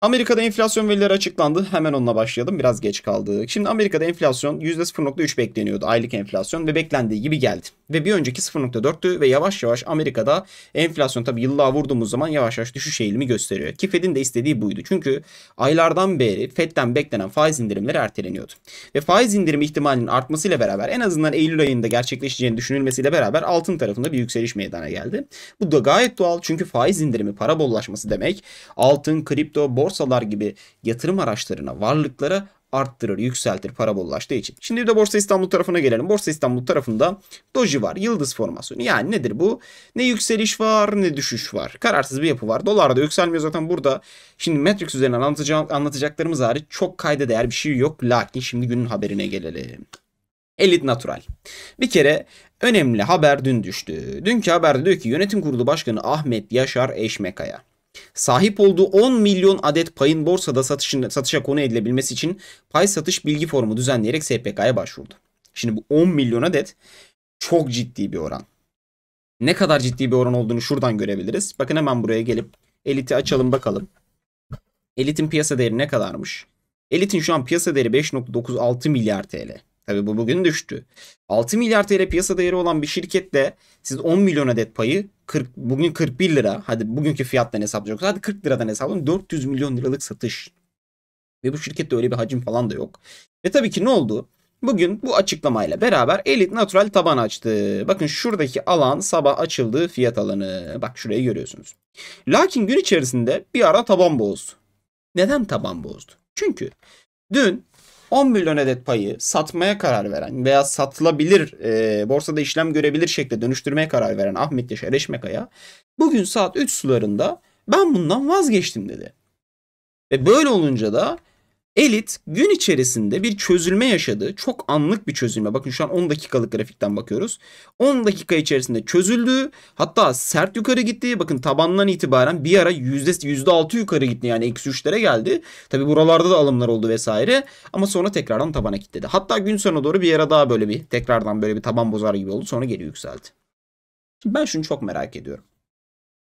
Amerika'da enflasyon verileri açıklandı. Hemen onunla başlayalım. Biraz geç kaldık. Şimdi Amerika'da enflasyon %0.3 bekleniyordu. Aylık enflasyon ve beklendiği gibi geldi. Ve bir önceki 0.4'tü ve yavaş yavaş Amerika'da enflasyon tabii yıllığa vurduğumuz zaman yavaş yavaş düşüş eğilimi gösteriyor. Ki Fed'in de istediği buydu. Çünkü aylardan beri Fed'den beklenen faiz indirimleri erteleniyordu. Ve faiz indirimi ihtimalinin artmasıyla beraber en azından Eylül ayında gerçekleşeceğini düşünülmesiyle beraber altın tarafında bir yükseliş meydana geldi. Bu da gayet doğal çünkü faiz indirimi para bollaşması demek. Altın, kripto, borsa borsalar gibi yatırım araçlarına, varlıklara arttırır, yükseltir parabollaştığı için. Şimdi bir de Borsa İstanbul tarafına gelelim. Borsa İstanbul tarafında doji var, yıldız formasyonu. Yani nedir bu? Ne yükseliş var ne düşüş var. Kararsız bir yapı var. Dolar da yükselmiyor zaten burada. Şimdi Matrix üzerinden anlatacağım, anlatacaklarımız hariç çok kayda değer bir şey yok. Lakin şimdi günün haberine gelelim. Elit Natural. Bir kere önemli haber dün düştü. Dünkü haberde diyor ki yönetim kurulu başkanı Ahmet Yaşar Eşmekaya Sahip olduğu 10 milyon adet payın borsada satışın, satışa konu edilebilmesi için pay satış bilgi formu düzenleyerek SPK'ya başvurdu. Şimdi bu 10 milyon adet çok ciddi bir oran. Ne kadar ciddi bir oran olduğunu şuradan görebiliriz. Bakın hemen buraya gelip Elit'i açalım bakalım. Elit'in piyasa değeri ne kadarmış? Elit'in şu an piyasa değeri 5.96 milyar TL. Tabi bu bugün düştü. 6 milyar TL piyasa değeri olan bir şirkette siz 10 milyon adet payı 40, bugün 41 lira hadi bugünkü fiyattan hesaplayacaksınız. Hadi 40 liradan hesaplayın 400 milyon liralık satış. Ve bu şirkette öyle bir hacim falan da yok. Ve tabii ki ne oldu? Bugün bu açıklamayla beraber Elite Natural taban açtı. Bakın şuradaki alan sabah açıldığı fiyat alanı. Bak şurayı görüyorsunuz. Lakin gün içerisinde bir ara taban bozdu. Neden taban bozdu? Çünkü dün 10 milyon adet payı satmaya karar veren veya satılabilir e, borsada işlem görebilir şekilde dönüştürmeye karar veren Ahmet Yaşar Eşmekaya bugün saat 3 sularında ben bundan vazgeçtim dedi. Ve böyle olunca da Elit gün içerisinde bir çözülme yaşadı. Çok anlık bir çözülme. Bakın şu an 10 dakikalık grafikten bakıyoruz. 10 dakika içerisinde çözüldü. Hatta sert yukarı gitti. Bakın tabandan itibaren bir ara %6 yukarı gitti. Yani eksi 3'lere geldi. Tabi buralarda da alımlar oldu vesaire. Ama sonra tekrardan tabana kilitledi. Hatta gün sonuna doğru bir ara daha böyle bir tekrardan böyle bir taban bozar gibi oldu. Sonra geri yükseldi. Şimdi ben şunu çok merak ediyorum.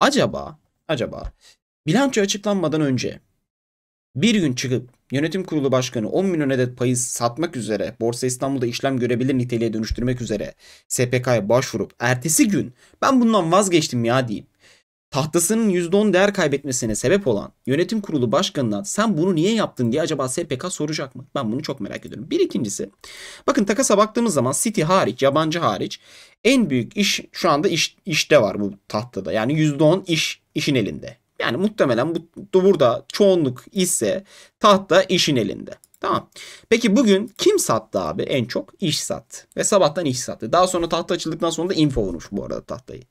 Acaba, acaba bilanço açıklanmadan önce bir gün çıkıp yönetim kurulu başkanı 10 milyon adet payı satmak üzere Borsa İstanbul'da işlem görebilir niteliğe dönüştürmek üzere SPK'ya başvurup ertesi gün ben bundan vazgeçtim ya deyip tahtasının %10 değer kaybetmesine sebep olan yönetim kurulu başkanına sen bunu niye yaptın diye acaba SPK soracak mı? Ben bunu çok merak ediyorum. Bir ikincisi bakın takasa baktığımız zaman City hariç yabancı hariç en büyük iş şu anda iş, işte var bu tahtada. Yani %10 iş işin elinde. Yani muhtemelen bu, burada çoğunluk ise tahta işin elinde. Tamam. Peki bugün kim sattı abi en çok? iş sattı. Ve sabahtan iş sattı. Daha sonra tahta açıldıktan sonra da info vurmuş bu arada tahtayı.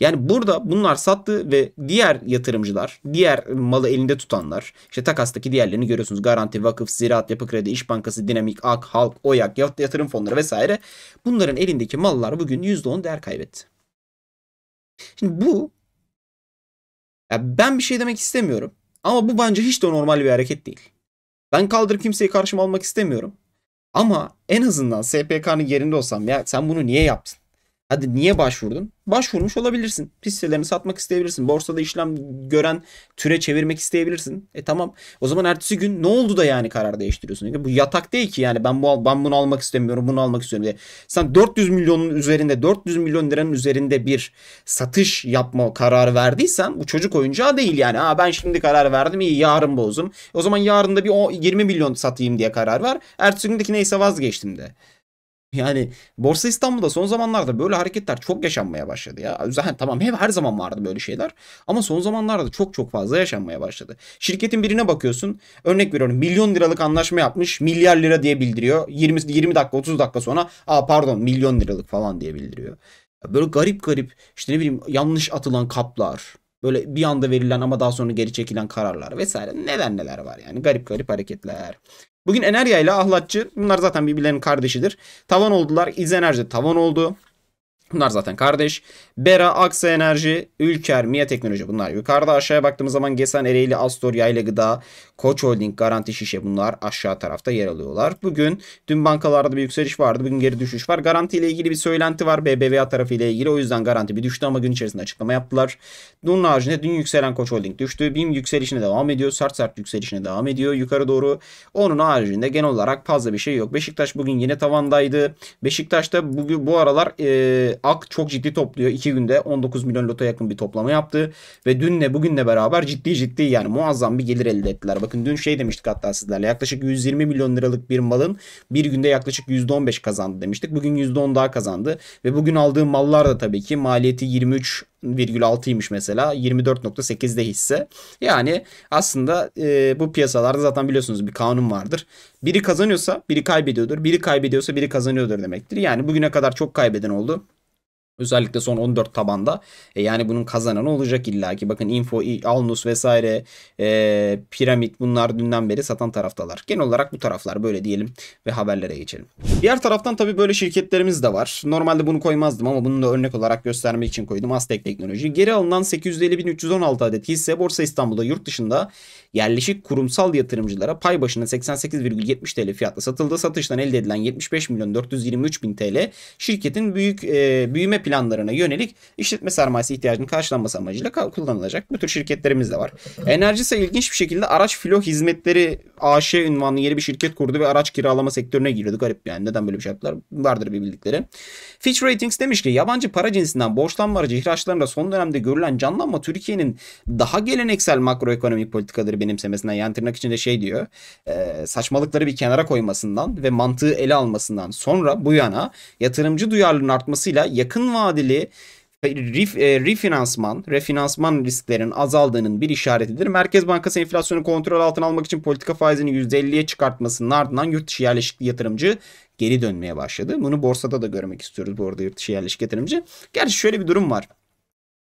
Yani burada bunlar sattı ve diğer yatırımcılar, diğer malı elinde tutanlar, işte takastaki diğerlerini görüyorsunuz. Garanti, Vakıf, Ziraat, Yapı Kredi, İş Bankası, Dinamik, AK, Halk, OYAK, yatırım fonları vesaire. Bunların elindeki mallar bugün %10 değer kaybetti. Şimdi bu ya ben bir şey demek istemiyorum. Ama bu bence hiç de normal bir hareket değil. Ben kaldırıp kimseyi karşıma almak istemiyorum. Ama en azından SPK'nın yerinde olsam ya sen bunu niye yaptın? Hadi niye başvurdun? Başvurmuş olabilirsin. Hisselerini satmak isteyebilirsin. Borsada işlem gören türe çevirmek isteyebilirsin. E tamam. O zaman ertesi gün ne oldu da yani karar değiştiriyorsun? Yani e bu yatak değil ki yani ben bu ben bunu almak istemiyorum, bunu almak istiyorum diye. Sen 400 milyonun üzerinde, 400 milyon liranın üzerinde bir satış yapma kararı verdiysen bu çocuk oyuncağı değil yani. Ha ben şimdi karar verdim, iyi yarın bozum. O zaman yarın da bir 20 milyon satayım diye karar var. Ertesi gündeki neyse vazgeçtim de. Yani Borsa İstanbul'da son zamanlarda böyle hareketler çok yaşanmaya başladı ya. Zaten tamam hep her zaman vardı böyle şeyler ama son zamanlarda çok çok fazla yaşanmaya başladı. Şirketin birine bakıyorsun. Örnek veriyorum milyon liralık anlaşma yapmış. Milyar lira diye bildiriyor. 20 20 dakika 30 dakika sonra "Aa pardon milyon liralık falan" diye bildiriyor. Böyle garip garip işte ne bileyim yanlış atılan kaplar Böyle bir anda verilen ama daha sonra geri çekilen kararlar vesaire. Neler neler var yani. Garip garip hareketler. Bugün Enerya ile Ahlatçı bunlar zaten birbirlerinin kardeşidir. Tavan oldular. İz Enerji tavan oldu. Bunlar zaten kardeş. Bera, Aksa Enerji, Ülker, Mia Teknoloji bunlar yukarıda. Aşağıya baktığımız zaman Gesen, Ereğli, Astor, Yayla Gıda, Koç Holding, Garanti Şişe bunlar aşağı tarafta yer alıyorlar. Bugün dün bankalarda bir yükseliş vardı. Bugün geri düşüş var. Garanti ile ilgili bir söylenti var. BBVA tarafı ile ilgili. O yüzden garanti bir düştü ama gün içerisinde açıklama yaptılar. Bunun haricinde dün yükselen Koç Holding düştü. BİM yükselişine devam ediyor. Sert sert yükselişine devam ediyor. Yukarı doğru. Onun haricinde genel olarak fazla bir şey yok. Beşiktaş bugün yine tavandaydı. Beşiktaş da bugün bu aralar e, AK çok ciddi topluyor. 2 günde 19 milyon lota yakın bir toplama yaptı. Ve dünle bugünle beraber ciddi ciddi yani muazzam bir gelir elde ettiler. Bakın dün şey demiştik hatta sizlerle yaklaşık 120 milyon liralık bir malın bir günde yaklaşık %15 kazandı demiştik. Bugün %10 daha kazandı ve bugün aldığım mallar da tabii ki maliyeti 23 %1,6'ymış mesela 24.8'de hisse. Yani aslında e, bu piyasalarda zaten biliyorsunuz bir kanun vardır. Biri kazanıyorsa biri kaybediyordur. Biri kaybediyorsa biri kazanıyordur demektir. Yani bugüne kadar çok kaybeden oldu. Özellikle son 14 tabanda e, yani bunun kazananı olacak illa ki. Bakın Info, Alnus vesaire e, Piramit bunlar dünden beri satan taraftalar. Genel olarak bu taraflar böyle diyelim ve haberlere geçelim. Diğer taraftan tabii böyle şirketlerimiz de var. Normalde bunu koymazdım ama bunu da örnek olarak göstermek için koydum. Aztek Teknoloji. Geri alınan 850.316 adet hisse Borsa İstanbul'da yurt dışında yerleşik kurumsal yatırımcılara pay başına 88,70 TL fiyatla satıldı. Satıştan elde edilen 75.423.000 TL şirketin büyük e, büyüme planlarına yönelik işletme sermayesi ihtiyacının karşılanması amacıyla kullanılacak. Bu tür şirketlerimiz de var. Enerjisa ilginç bir şekilde araç filo hizmetleri AŞ ünvanlı yeni bir şirket kurdu ve araç kiralama sektörüne giriyordu. Garip yani neden böyle bir şey yaptılar vardır bir bildikleri. Fitch Ratings demiş ki yabancı para cinsinden borçlanma aracı ihraçlarında son dönemde görülen canlanma Türkiye'nin daha geleneksel makroekonomik politikaları benimsemesinden yani tırnak içinde şey diyor e, saçmalıkları bir kenara koymasından ve mantığı ele almasından sonra bu yana yatırımcı duyarlılığın artmasıyla yakın vadeli e, rif, e, refinansman, refinansman risklerinin azaldığının bir işaretidir. Merkez Bankası enflasyonu kontrol altına almak için politika faizini %50'ye çıkartmasının ardından yurt dışı yerleşik yatırımcı geri dönmeye başladı. Bunu borsada da görmek istiyoruz bu arada yurt dışı yerleşik yatırımcı. Gerçi şöyle bir durum var.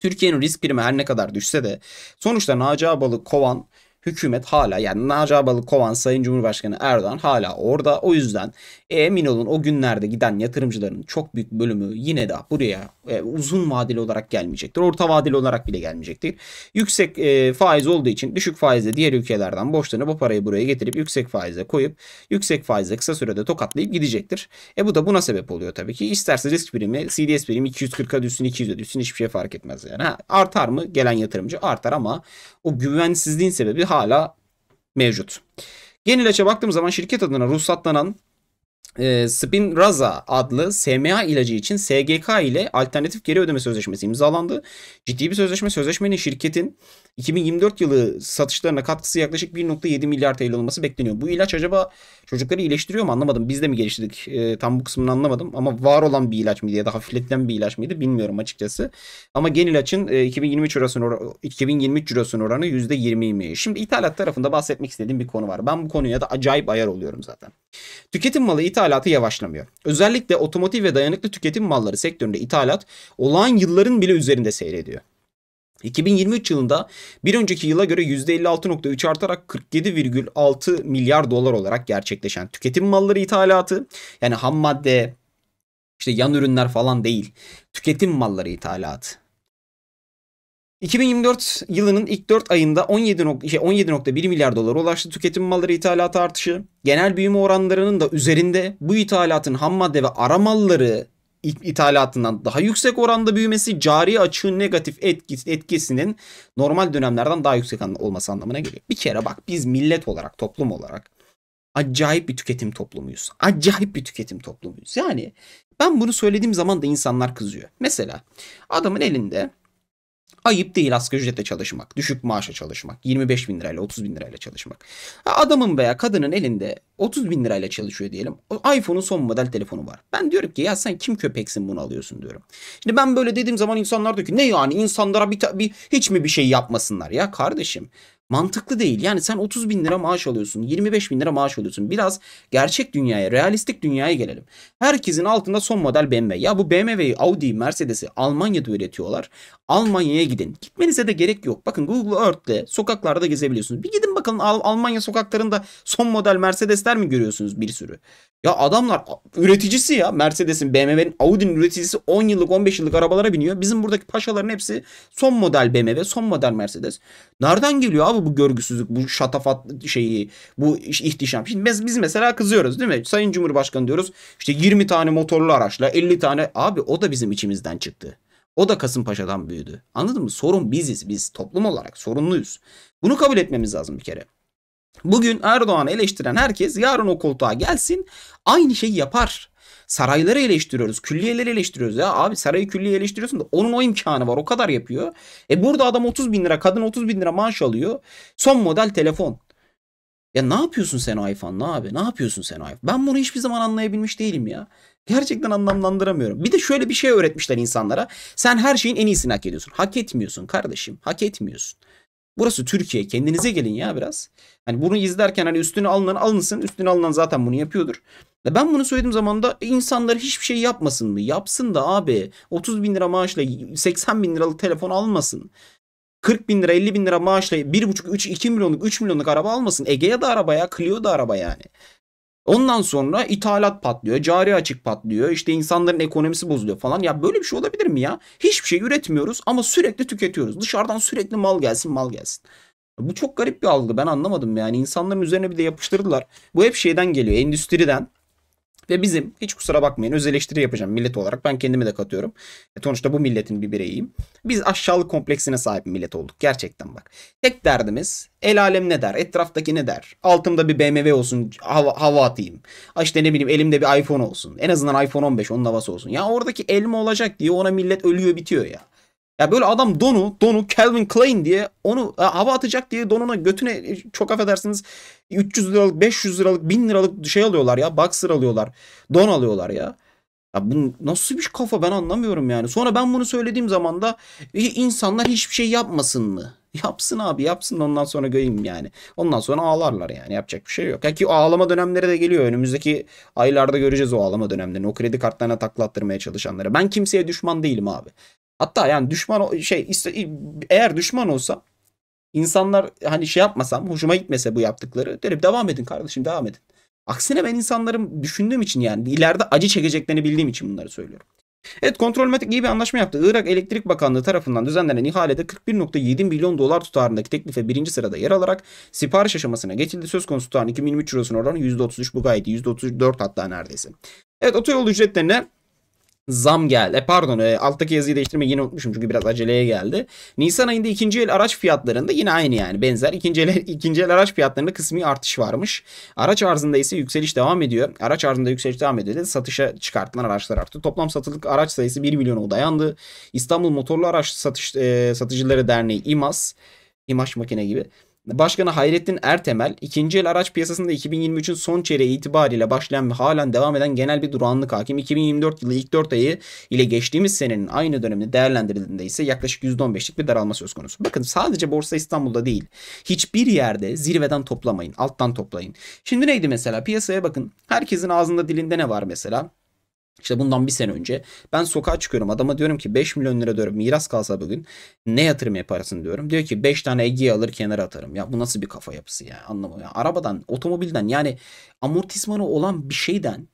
Türkiye'nin risk primi her ne kadar düşse de sonuçta Naci Abalı kovan hükümet hala yani Naci kovan Sayın Cumhurbaşkanı Erdoğan hala orada. O yüzden e, Eminolun o günlerde giden yatırımcıların çok büyük bölümü yine de buraya e, uzun vadeli olarak gelmeyecektir. Orta vadeli olarak bile gelmeyecektir. Yüksek e, faiz olduğu için düşük faizle diğer ülkelerden borçlanıp bu parayı buraya getirip yüksek faize koyup yüksek faizle kısa sürede tokatlayıp gidecektir. E bu da buna sebep oluyor tabii ki. İsterse risk primi CDS primi 240'a düşsün 200'e düşsün hiçbir şey fark etmez yani. Ha, artar mı gelen yatırımcı artar ama o güvensizliğin sebebi hala hala mevcut. Yenileç'e baktığım zaman şirket adına ruhsatlanan e, ee, Spinraza adlı SMA ilacı için SGK ile alternatif geri ödeme sözleşmesi imzalandı. Ciddi bir sözleşme. Sözleşmenin şirketin 2024 yılı satışlarına katkısı yaklaşık 1.7 milyar TL olması bekleniyor. Bu ilaç acaba çocukları iyileştiriyor mu anlamadım. Biz de mi geliştirdik e, tam bu kısmını anlamadım. Ama var olan bir ilaç mıydı ya da hafifletilen bir ilaç mıydı bilmiyorum açıkçası. Ama gen ilaçın e, 2023 eurosun or- 2023 eurosun oranı %20'ymiş. Şimdi ithalat tarafında bahsetmek istediğim bir konu var. Ben bu konuya da acayip ayar oluyorum zaten. Tüketim malı ithalatı yavaşlamıyor. Özellikle otomotiv ve dayanıklı tüketim malları sektöründe ithalat olağan yılların bile üzerinde seyrediyor. 2023 yılında bir önceki yıla göre %56.3 artarak 47,6 milyar dolar olarak gerçekleşen tüketim malları ithalatı yani ham madde işte yan ürünler falan değil tüketim malları ithalatı 2024 yılının ilk 4 ayında 17.1 şey 17.1 milyar dolara ulaştı tüketim malları ithalatı artışı. Genel büyüme oranlarının da üzerinde bu ithalatın ham madde ve ara malları ithalatından daha yüksek oranda büyümesi cari açığın negatif etkisi, etkisinin normal dönemlerden daha yüksek olması anlamına geliyor. Bir kere bak biz millet olarak, toplum olarak acayip bir tüketim toplumuyuz. Acayip bir tüketim toplumuyuz. Yani ben bunu söylediğim zaman da insanlar kızıyor. Mesela adamın elinde Ayıp değil asgari ücretle çalışmak, düşük maaşa çalışmak, 25 bin lirayla 30 bin lirayla çalışmak. Adamın veya kadının elinde 30 bin lirayla çalışıyor diyelim. iPhone'un son model telefonu var. Ben diyorum ki ya sen kim köpeksin bunu alıyorsun diyorum. Şimdi ben böyle dediğim zaman insanlar diyor ki ne yani insanlara bir, bir hiç mi bir şey yapmasınlar ya kardeşim. Mantıklı değil. Yani sen 30 bin lira maaş alıyorsun. 25 bin lira maaş alıyorsun. Biraz gerçek dünyaya, realistik dünyaya gelelim. Herkesin altında son model BMW. Ya bu BMW'yi, Audi, Mercedes'i Almanya'da üretiyorlar. Almanya'ya gidin. Gitmenize de gerek yok. Bakın Google Earth'te sokaklarda gezebiliyorsunuz. Bir gidin bakalım Al Almanya sokaklarında son model Mercedesler mi görüyorsunuz bir sürü? Ya adamlar üreticisi ya Mercedes'in, BMW'nin, Audi'nin üreticisi 10 yıllık 15 yıllık arabalara biniyor. Bizim buradaki paşaların hepsi son model BMW, son model Mercedes. Nereden geliyor abi neden bu görgüsüzlük, bu şatafat şeyi, bu ihtişam? Şimdi biz, biz mesela kızıyoruz değil mi? Sayın Cumhurbaşkanı diyoruz işte 20 tane motorlu araçla 50 tane abi o da bizim içimizden çıktı. O da Kasımpaşa'dan büyüdü. Anladın mı? Sorun biziz. Biz toplum olarak sorunluyuz. Bunu kabul etmemiz lazım bir kere. Bugün Erdoğan'ı eleştiren herkes yarın o koltuğa gelsin aynı şeyi yapar. Sarayları eleştiriyoruz. Külliyeleri eleştiriyoruz. Ya abi sarayı külliye eleştiriyorsun da onun o imkanı var. O kadar yapıyor. E burada adam 30 bin lira kadın 30 bin lira maaş alıyor. Son model telefon. Ya ne yapıyorsun sen o iPhone'la abi? Ne yapıyorsun sen o iPhone? Ben bunu hiçbir zaman anlayabilmiş değilim ya. Gerçekten anlamlandıramıyorum. Bir de şöyle bir şey öğretmişler insanlara. Sen her şeyin en iyisini hak ediyorsun. Hak etmiyorsun kardeşim. Hak etmiyorsun. Burası Türkiye. Kendinize gelin ya biraz. Hani bunu izlerken hani üstüne alınan alınsın. Üstüne alınan zaten bunu yapıyordur. Ben bunu söylediğim zaman da insanlar hiçbir şey yapmasın mı? Yapsın da abi 30 bin lira maaşla 80 bin liralık telefon almasın. 40 bin lira 50 bin lira maaşla 1,5 3 2 milyonluk 3 milyonluk araba almasın. Ege'ye de araba ya Clio da araba yani. Ondan sonra ithalat patlıyor, cari açık patlıyor, işte insanların ekonomisi bozuluyor falan. Ya böyle bir şey olabilir mi ya? Hiçbir şey üretmiyoruz ama sürekli tüketiyoruz. Dışarıdan sürekli mal gelsin, mal gelsin. Bu çok garip bir algı ben anlamadım yani insanların üzerine bir de yapıştırdılar. Bu hep şeyden geliyor endüstriden ve bizim hiç kusura bakmayın öz eleştiri yapacağım millet olarak. Ben kendimi de katıyorum. E, sonuçta bu milletin bir bireyiyim. Biz aşağılık kompleksine sahip millet olduk. Gerçekten bak. Tek derdimiz el alem ne der? Etraftaki ne der? Altımda bir BMW olsun hava, hava atayım. İşte ne bileyim elimde bir iPhone olsun. En azından iPhone 15 onun havası olsun. Ya oradaki elma olacak diye ona millet ölüyor bitiyor ya. Ya böyle adam donu, donu Calvin Klein diye onu e, hava atacak diye donuna götüne e, çok affedersiniz 300 liralık, 500 liralık, 1000 liralık şey alıyorlar ya. Boxer alıyorlar. Don alıyorlar ya. Ya bu nasıl bir kafa ben anlamıyorum yani. Sonra ben bunu söylediğim zaman da insanlar hiçbir şey yapmasın mı? Yapsın abi yapsın ondan sonra göreyim yani. Ondan sonra ağlarlar yani yapacak bir şey yok. Ya ki ağlama dönemleri de geliyor. Önümüzdeki aylarda göreceğiz o ağlama dönemlerini. O kredi kartlarına taklattırmaya çalışanları. Ben kimseye düşman değilim abi. Hatta yani düşman şey eğer düşman olsa insanlar hani şey yapmasam hoşuma gitmese bu yaptıkları derim devam edin kardeşim devam edin. Aksine ben insanların düşündüğüm için yani ileride acı çekeceklerini bildiğim için bunları söylüyorum. Evet kontrol Kontrolmatik iyi bir anlaşma yaptı. Irak Elektrik Bakanlığı tarafından düzenlenen ihalede 41.7 milyon dolar tutarındaki teklife birinci sırada yer alarak sipariş aşamasına geçildi. Söz konusu tutarın 2023 lirasının oranı %33 bu gayet %34 hatta neredeyse. Evet otoyol ücretlerine zam geldi. E pardon e, alttaki yazıyı değiştirmeyi yine unutmuşum çünkü biraz aceleye geldi. Nisan ayında ikinci el araç fiyatlarında yine aynı yani benzer İkinci el, ikinci el araç fiyatlarında kısmi artış varmış. Araç arzında ise yükseliş devam ediyor. Araç arzında yükseliş devam ediyor. Satışa çıkartılan araçlar arttı. Toplam satılık araç sayısı 1 milyona dayandı. İstanbul Motorlu Araç Satış, e, Satıcıları Derneği İMAS İmaş makine gibi Başkanı Hayrettin Ertemel, ikinci el araç piyasasında 2023'ün son çeyreği itibariyle başlayan ve halen devam eden genel bir durağanlık hakim. 2024 yılı ilk 4 ayı ile geçtiğimiz senenin aynı döneminde değerlendirildiğinde ise yaklaşık %15'lik bir daralma söz konusu. Bakın sadece Borsa İstanbul'da değil. Hiçbir yerde zirveden toplamayın. Alttan toplayın. Şimdi neydi mesela? Piyasaya bakın. Herkesin ağzında dilinde ne var mesela? İşte bundan bir sene önce ben sokağa çıkıyorum adama diyorum ki 5 milyon lira diyorum miras kalsa bugün ne yatırım yaparsın diyorum. Diyor ki 5 tane Ege'yi alır kenara atarım. Ya bu nasıl bir kafa yapısı ya anlamıyorum. arabadan otomobilden yani amortismanı olan bir şeyden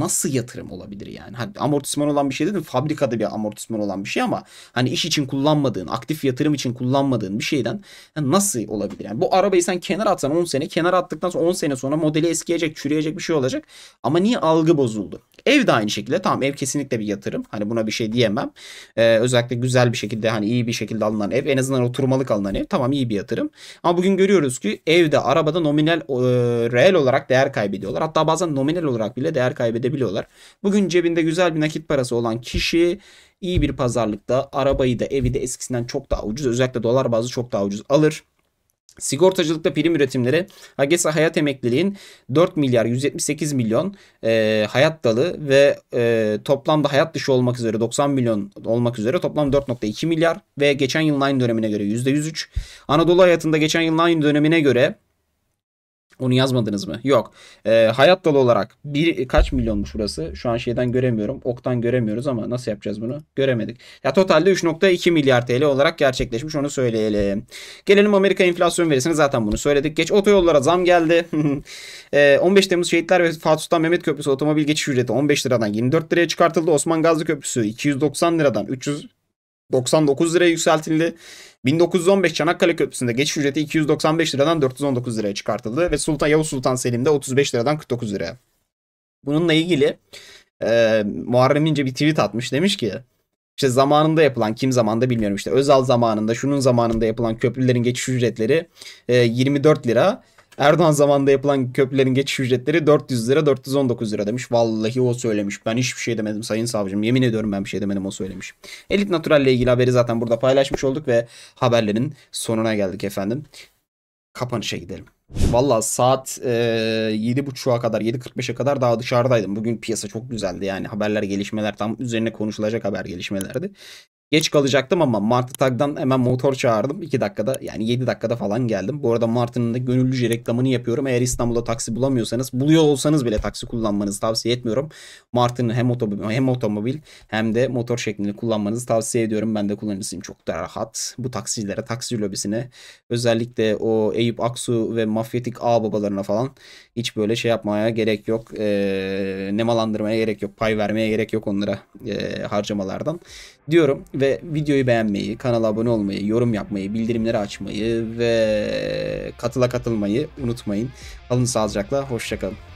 nasıl yatırım olabilir yani? Hani amortisman olan bir şey dedim. Fabrikada bir amortisman olan bir şey ama hani iş için kullanmadığın, aktif yatırım için kullanmadığın bir şeyden yani nasıl olabilir? Yani bu arabayı sen kenara atsan 10 sene, kenara attıktan sonra 10 sene sonra modeli eskiyecek, çürüyecek bir şey olacak. Ama niye algı bozuldu? Ev de aynı şekilde. Tamam ev kesinlikle bir yatırım. Hani buna bir şey diyemem. Ee, özellikle güzel bir şekilde hani iyi bir şekilde alınan ev. En azından oturmalık alınan ev. Tamam iyi bir yatırım. Ama bugün görüyoruz ki evde arabada nominal e, reel olarak değer kaybediyorlar. Hatta bazen nominal olarak bile değer kaybediyorlar edebiliyorlar. Bugün cebinde güzel bir nakit parası olan kişi iyi bir pazarlıkta arabayı da evi de eskisinden çok daha ucuz özellikle dolar bazı çok daha ucuz alır. Sigortacılıkta prim üretimleri AGESA Hayat Emekliliğin 4 milyar 178 milyon e, hayat dalı ve e, toplamda hayat dışı olmak üzere 90 milyon olmak üzere toplam 4.2 milyar ve geçen yılın aynı dönemine göre %103. Anadolu Hayatı'nda geçen yılın aynı dönemine göre onu yazmadınız mı? Yok. Ee, hayat dalı olarak bir kaç milyonmuş burası? Şu an şeyden göremiyorum. Oktan göremiyoruz ama nasıl yapacağız bunu? Göremedik. Ya totalde 3.2 milyar TL olarak gerçekleşmiş onu söyleyelim. Gelelim Amerika enflasyon verisine zaten bunu söyledik. Geç otoyollara zam geldi. ee, 15 Temmuz Şehitler ve Fatih Sultan Mehmet Köprüsü otomobil geçiş ücreti 15 liradan 24 liraya çıkartıldı. Osman Gazi Köprüsü 290 liradan 300 99 liraya yükseltildi. 1915 Çanakkale Köprüsü'nde geçiş ücreti 295 liradan 419 liraya çıkartıldı ve Sultan Yavuz Sultan Selim'de 35 liradan 49 liraya. Bununla ilgili e, Muharrem İnce bir tweet atmış demiş ki işte zamanında yapılan kim zamanda bilmiyorum işte Özal zamanında şunun zamanında yapılan köprülerin geçiş ücretleri e, 24 lira Erdoğan zamanında yapılan köprülerin geçiş ücretleri 400 lira 419 lira demiş. Vallahi o söylemiş. Ben hiçbir şey demedim sayın savcım. Yemin ediyorum ben bir şey demedim o söylemiş. Elit Natural ile ilgili haberi zaten burada paylaşmış olduk ve haberlerin sonuna geldik efendim. Kapanışa gidelim. Valla saat e, 7.30'a kadar 7.45'e kadar daha dışarıdaydım. Bugün piyasa çok güzeldi yani haberler gelişmeler tam üzerine konuşulacak haber gelişmelerdi. Geç kalacaktım ama Martı Tag'dan hemen motor çağırdım. 2 dakikada yani 7 dakikada falan geldim. Bu arada Martı'nın da gönüllüce reklamını yapıyorum. Eğer İstanbul'da taksi bulamıyorsanız buluyor olsanız bile taksi kullanmanızı tavsiye etmiyorum. Martı'nın hem, otomobil, hem otomobil hem de motor şeklinde kullanmanızı tavsiye ediyorum. Ben de kullanıcısıyım çok da rahat. Bu taksicilere, taksi lobisine özellikle o Eyüp Aksu ve mafyatik ağ babalarına falan hiç böyle şey yapmaya gerek yok. E, nemalandırmaya gerek yok. Pay vermeye gerek yok onlara e, harcamalardan diyorum ve videoyu beğenmeyi, kanala abone olmayı, yorum yapmayı, bildirimleri açmayı ve katıla katılmayı unutmayın. Alın sağlıcakla, hoşçakalın.